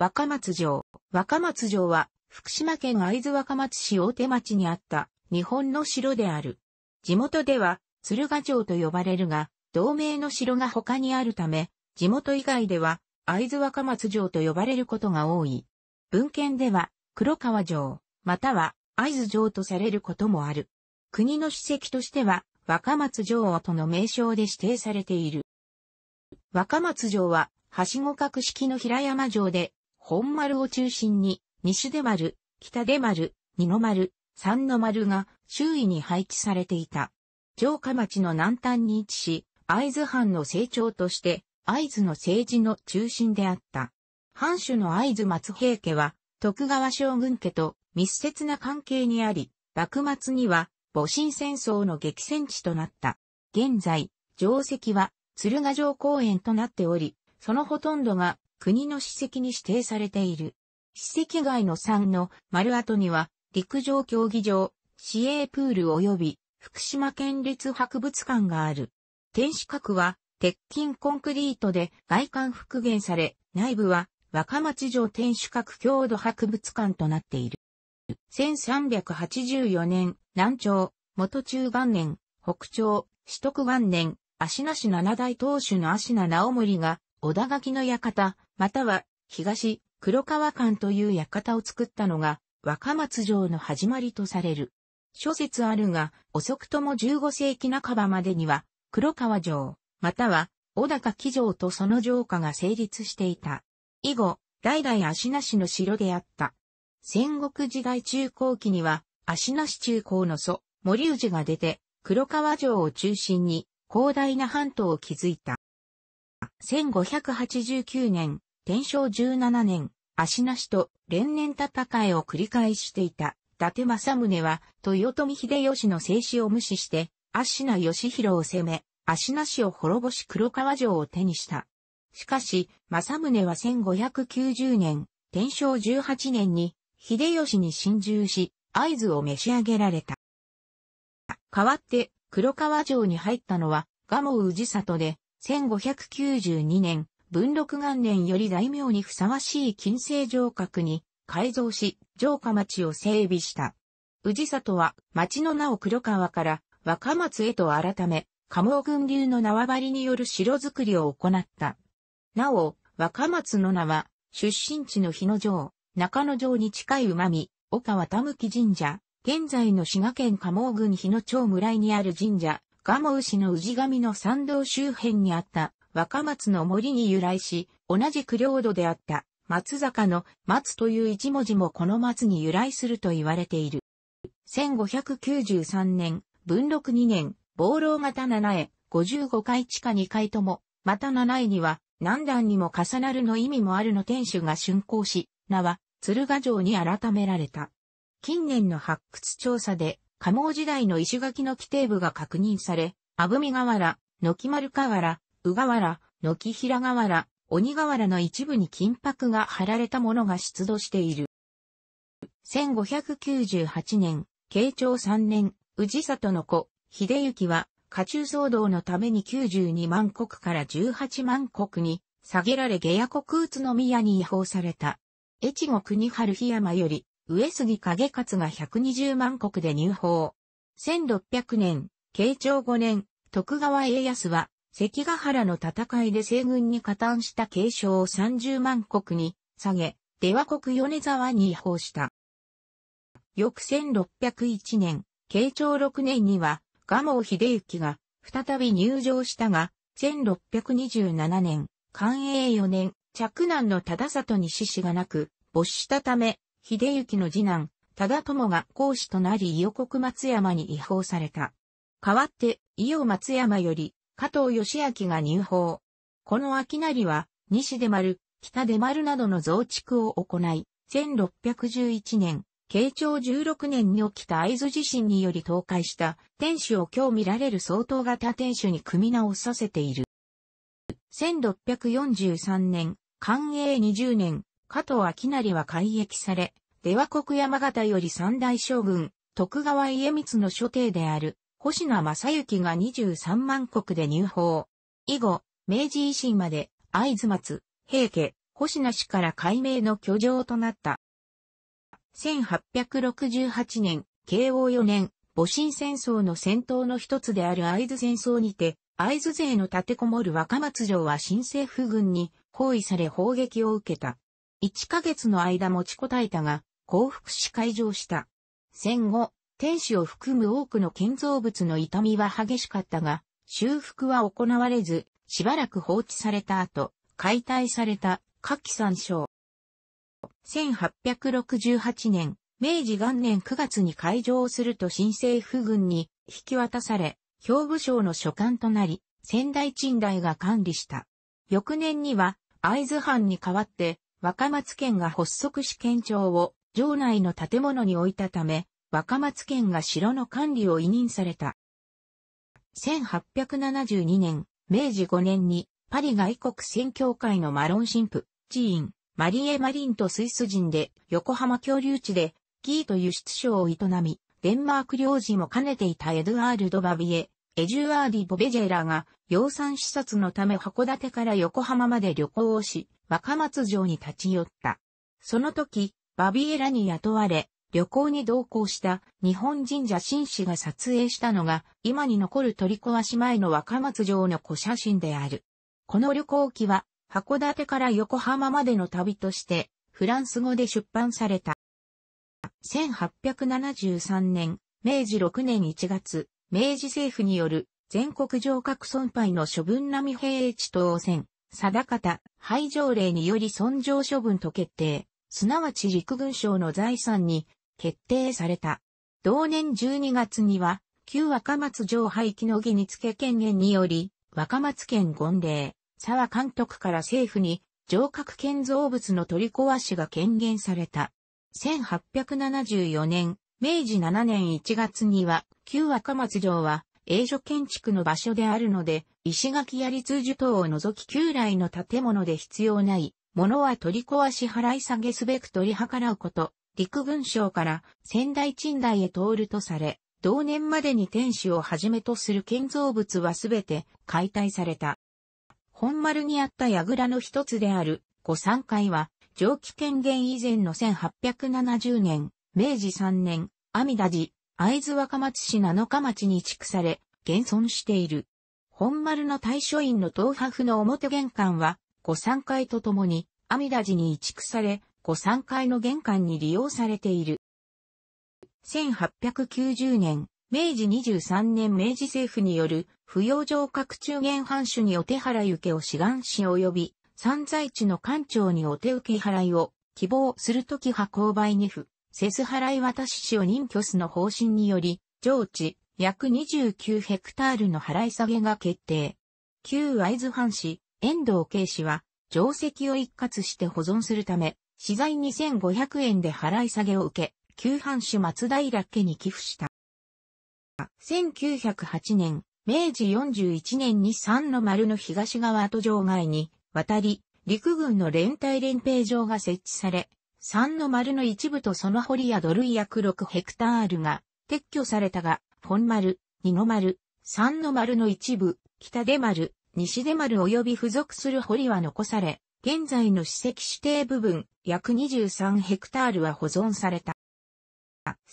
若松城。若松城は、福島県会津若松市大手町にあった日本の城である。地元では、鶴ヶ城と呼ばれるが、同名の城が他にあるため、地元以外では、会津若松城と呼ばれることが多い。文献では、黒川城、または会津城とされることもある。国の史跡としては、若松城との名称で指定されている。若松城は、はしご格式の平山城で、本丸を中心に、西出丸、北出丸、二の丸、三の丸が周囲に配置されていた。城下町の南端に位置し、会津藩の成長として、会津の政治の中心であった。藩主の会津松平家は、徳川将軍家と密接な関係にあり、幕末には、戊辰戦争の激戦地となった。現在、城石は、鶴ヶ城公園となっており、そのほとんどが国の史跡に指定されている。史跡外の3の丸跡には、陸上競技場、市営プール及び福島県立博物館がある。天守閣は、鉄筋コンクリートで外観復元され、内部は若松城天守閣郷土博物館となっている。1384年、南朝、元中元年、北朝、四徳元年、足名市七大当主の足名直盛が、小田垣の館、または東黒川館という館を作ったのが若松城の始まりとされる。諸説あるが、遅くとも15世紀半ばまでには、黒川城、または、小高木城とその城下が成立していた。以後、代々足なしの城であった。戦国時代中後期には、足なし中高の祖、森氏が出て、黒川城を中心に、広大な半島を築いた。1589年、天正17年、足なしと連年戦いを繰り返していた、伊達政宗は、豊臣秀吉の制止を無視して、足名義弘を攻め、足なしを滅ぼし黒川城を手にした。しかし、政宗は1590年、天正18年に、秀吉に侵入し、合図を召し上げられた。代わって、黒川城に入ったのは、蒲生氏里で、1592年、文禄元年より大名にふさわしい近世城郭に改造し、城下町を整備した。宇治里は町の名を黒川から若松へと改め、鴨群流の縄張りによる城くりを行った。なお、若松の名は、出身地の日野城、中野城に近い馬見、岡渡向神社、現在の滋賀県鴨郡日野町村にある神社、蒲茂市の氏神の参道周辺にあった若松の森に由来し、同じく領土であった松坂の松という一文字もこの松に由来すると言われている。1593年、文禄2年、暴老型七重、55回地下2回とも、また七重には、何段にも重なるの意味もあるの天守が竣工し、名は、鶴ヶ城に改められた。近年の発掘調査で、加茂時代の石垣の規定部が確認され、阿部見河原、野木丸河原、宇河原、軒平河原、鬼河原の一部に金箔が貼られたものが出土している。1598年、慶長3年、治里の子、秀行は、家中騒動のために92万国から18万国に下げられ下野国宇都宮に移法された。越後国春日山より、上杉景勝が120万国で入法。1600年、慶長5年、徳川家康は関ヶ原の戦いで西軍に加担した継承を30万国に下げ、出羽国米沢に移行した。翌1601年、慶長6年には、蒲生秀行が再び入城したが、1627年、寛永4年、嫡男の忠里に死死がなく、没したため、秀行の次男、忠友が講師となり伊予国松山に移行された。代わって、伊予松山より、加藤義明が入法。この秋成は、西出丸、北出丸などの増築を行い、1611年、慶長16年に起きた合図地震により倒壊した天守を今日見られる相当型天守に組み直させている。1643年、寛永20年、加藤秋成は改役され、出羽国山形より三大将軍、徳川家光の諸帝である星名正幸が23万国で入法。以後、明治維新まで、合津松、平家、星名氏から改名の居城となった。1868年、慶応4年、戊辰戦争の戦闘の一つである合津戦争にて、合津勢の立てこもる若松城は新政府軍に包囲され砲撃を受けた。1ヶ月の間持ちこたえたが、降伏し会場した。戦後、天使を含む多くの建造物の痛みは激しかったが、修復は行われず、しばらく放置された後、解体された夏季参照。1868年、明治元年9月に開場すると新政府軍に引き渡され、兵部省の所管となり、仙台賃代が管理した。翌年には、会津藩に代わって、若松県が発足し県庁を、城内の建物に置いたため、若松県が城の管理を委任された。1872年、明治5年に、パリ外国宣教会のマロン神父、寺院、マリエ・マリンとスイス人で、横浜恐竜地で、ギート輸出所を営み、デンマーク領事も兼ねていたエドゥアール・ド・バビエ、エジュアーディ・ボベジェラが、養蚕視察のため函館から横浜まで旅行をし、若松城に立ち寄った。その時、バビエラに雇われ、旅行に同行した日本人社紳士が撮影したのが今に残る取り壊し前の若松城の古写真である。この旅行記は函館から横浜までの旅としてフランス語で出版された。1873年、明治6年1月、明治政府による全国城郭損廃の処分並平地等線、定方、廃条令により損城処分と決定。すなわち陸軍省の財産に決定された。同年12月には、旧若松城廃棄の義につけ権限により、若松県権令、沢監督から政府に、城郭建造物の取り壊しが権限された。1874年、明治7年1月には、旧若松城は、英所建築の場所であるので、石垣や立樹等を除き旧来の建物で必要ない、ものは取り壊し払い下げすべく取り計らうこと陸軍省から仙台鎮台へ通るとされ、同年までに天守をはじめとする建造物はすべて解体された。本丸にあった櫓の一つである御三階は、蒸気権限以前の1870年、明治3年、阿弥陀寺、会津若松市七日町に移築され、現存している。本丸の大書院の東派府の表玄関は、御三階とともに、阿弥陀寺に移築され、庫3階の玄関に利用されている。1890年、明治23年明治政府による扶養上各中原藩主にお手払い受けを志願し及び、散財地の官庁にお手受け払いを希望するときは購買に付、せす払い渡ししを任居すの方針により、上地約29ヘクタールの払い下げが決定。旧会津藩士、遠藤慶氏は、定石を一括して保存するため、資材2500円で払い下げを受け、旧藩主松平家に寄付した。1908年、明治41年に三の丸の東側跡場外に渡り、陸軍の連帯連兵場が設置され、三の丸の一部とその堀や土塁約6ヘクタールが撤去されたが、本丸、二の丸、三の丸の一部、北出丸、西出丸及び付属する堀は残され、現在の史跡指定部分約23ヘクタールは保存された。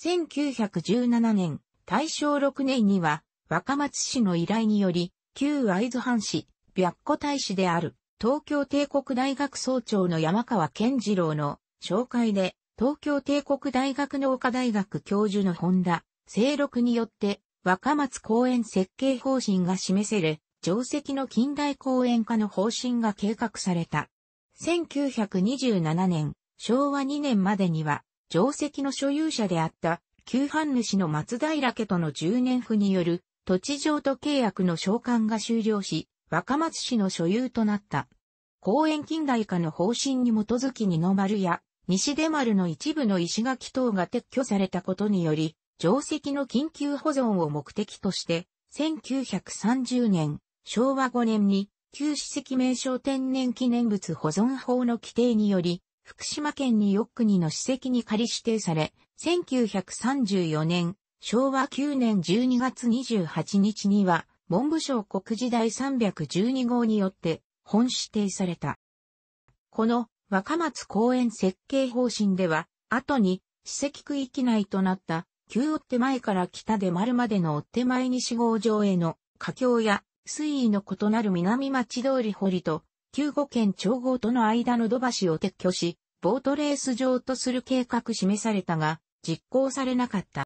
1917年、大正6年には若松市の依頼により、旧会津藩市、白虎大使である東京帝国大学総長の山川健次郎の紹介で、東京帝国大学農科大学教授の本田、清六によって若松公園設計方針が示せれ、定石の近代公園化の方針が計画された。1927年、昭和2年までには、定石の所有者であった、旧藩主の松平家との10年府による土地譲渡契約の召喚が終了し、若松市の所有となった。公園近代化の方針に基づき二の丸や西出丸の一部の石垣等が撤去されたことにより、定石の緊急保存を目的として、1930年、昭和5年に旧史跡名称天然記念物保存法の規定により、福島県によく国の史跡に仮指定され、1934年、昭和9年12月28日には、文部省国時第312号によって、本指定された。この若松公園設計方針では、後に史跡区域内となった、旧追手前から北で丸までの追手前西号上への架橋や水位の異なる南町通り堀と、旧五県調合との間の土橋を撤去し、ボートレース場とする計画示されたが、実行されなかった。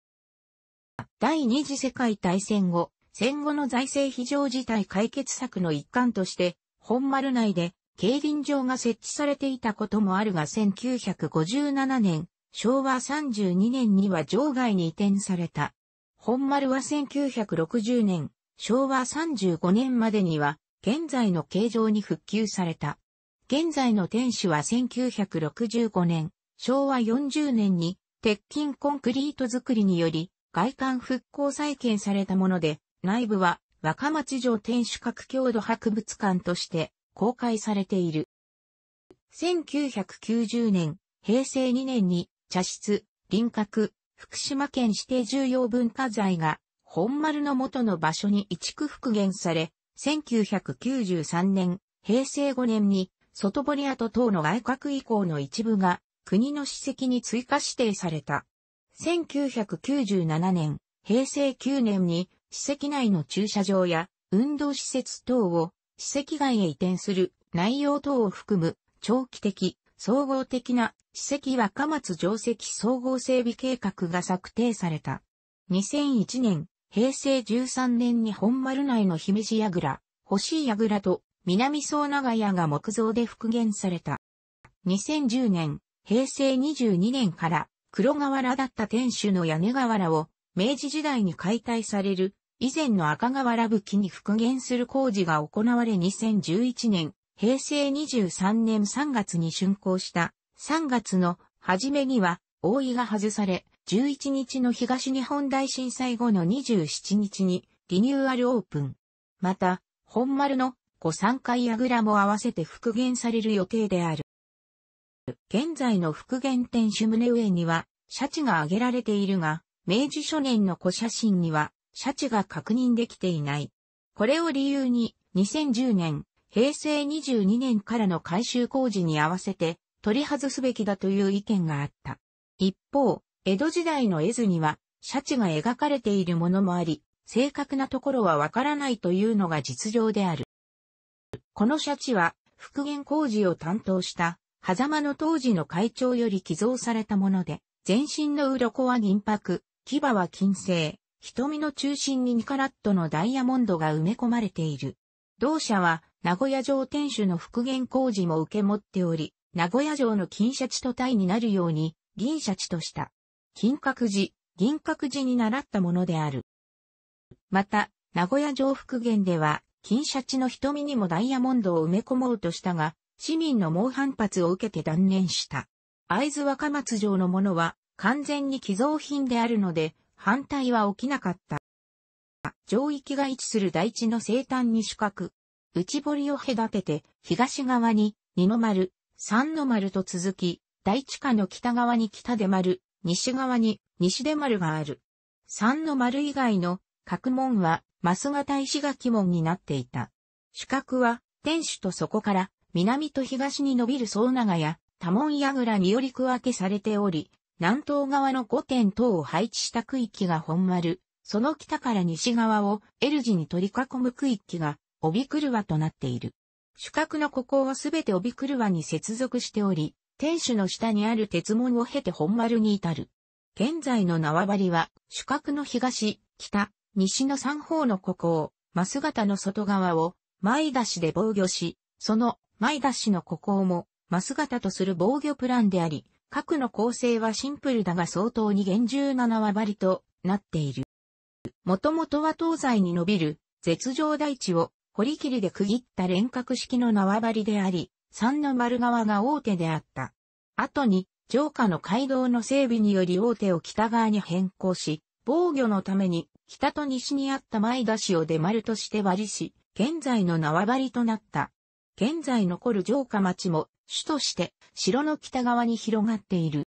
第二次世界大戦後、戦後の財政非常事態解決策の一環として、本丸内で競輪場が設置されていたこともあるが1957年、昭和32年には場外に移転された。本丸は1960年、昭和35年までには、現在の形状に復旧された。現在の天守は1965年、昭和40年に、鉄筋コンクリート作りにより、外観復興再建されたもので、内部は若松城天守閣郷土博物館として公開されている。1990年、平成2年に茶室、輪郭、福島県指定重要文化財が本丸の元の場所に移築復元され、1993年、平成5年に、外堀跡等の外郭以降の一部が、国の史跡に追加指定された。1997年、平成9年に、史跡内の駐車場や運動施設等を史跡外へ移転する内容等を含む長期的、総合的な史跡若松定石総合整備計画が策定された。2001年、平成13年に本丸内の姫路櫓、星櫓と南総長屋が木造で復元された。2010年、平成22年から黒瓦だった天守の屋根瓦を明治時代に解体される以前の赤瓦武器に復元する工事が行われ2011年、平成23年3月に竣工した3月の初めには大井が外され、11日の東日本大震災後の27日にリニューアルオープン。また、本丸の御三階櫓も合わせて復元される予定である。現在の復元天守棟上には、シャチが挙げられているが、明治初年の古写真には、シャチが確認できていない。これを理由に、2010年、平成22年からの改修工事に合わせて、取り外すべきだという意見があった。一方、江戸時代の絵図には、シャチが描かれているものもあり、正確なところはわからないというのが実情である。このシャチは、復元工事を担当した、狭間の当時の会長より寄贈されたもので、全身の鱗は銀箔、牙は金星、瞳の中心に2カラットのダイヤモンドが埋め込まれている。同社は、名古屋城天守の復元工事も受け持っており、名古屋城の金シャチと体になるように、銀シャチとした。金閣寺、銀閣寺に習ったものである。また、名古屋城復元では、金シャチの瞳にもダイヤモンドを埋め込もうとしたが、市民の猛反発を受けて断念した。会津若松城のものは、完全に寄贈品であるので、反対は起きなかった。城域が位置する大地の西端に四角、内堀を隔てて、東側に、二の丸、三の丸と続き、大地下の北側に北で丸、西側に西出丸がある。三の丸以外の各門は増型石垣門になっていた。主角は天守とそこから南と東に伸びる総長や多門櫓により区分けされており、南東側の五点等を配置した区域が本丸、その北から西側を L 字に取り囲む区域が帯車となっている。主角のここはすべて帯車に接続しており、天守の下にある鉄門を経て本丸に至る。現在の縄張りは、主角の東、北、西の三方の孤高、マス型の外側を、前出しで防御し、その、前出しの孤高も、マス型とする防御プランであり、核の構成はシンプルだが相当に厳重な縄張りとなっている。もともとは東西に伸びる、絶上大地を、堀切りで区切った連角式の縄張りであり、三の丸側が大手であった。後に、城下の街道の整備により大手を北側に変更し、防御のために北と西にあった前田市を出丸として割りし、現在の縄張りとなった。現在残る城下町も主として城の北側に広がっている。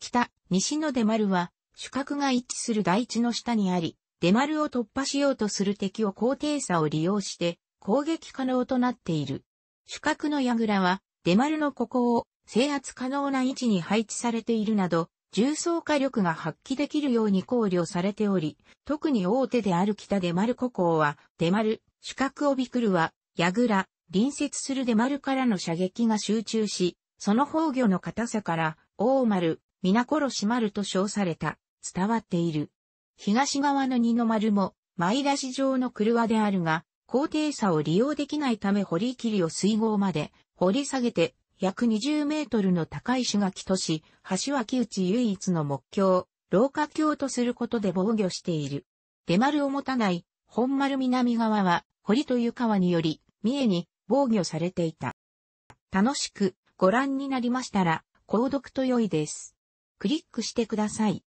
北、西の出丸は主角が一致する台地の下にあり、出丸を突破しようとする敵を高低差を利用して攻撃可能となっている。主角の櫓は、出丸のここを制圧可能な位置に配置されているなど、重装火力が発揮できるように考慮されており、特に大手である北出丸古港は、出丸、主角帯来は、櫓、隣接する出丸からの射撃が集中し、その崩御の硬さから、大丸、皆殺し丸と称された、伝わっている。東側の二の丸も、前出し状の車であるが、高低差を利用できないため堀切を水郷まで掘り下げて約20メートルの高い石垣とし、橋脇内唯一の目標、廊下橋とすることで防御している。出丸を持たない本丸南側は堀という川により、三重に防御されていた。楽しくご覧になりましたら、購読と良いです。クリックしてください。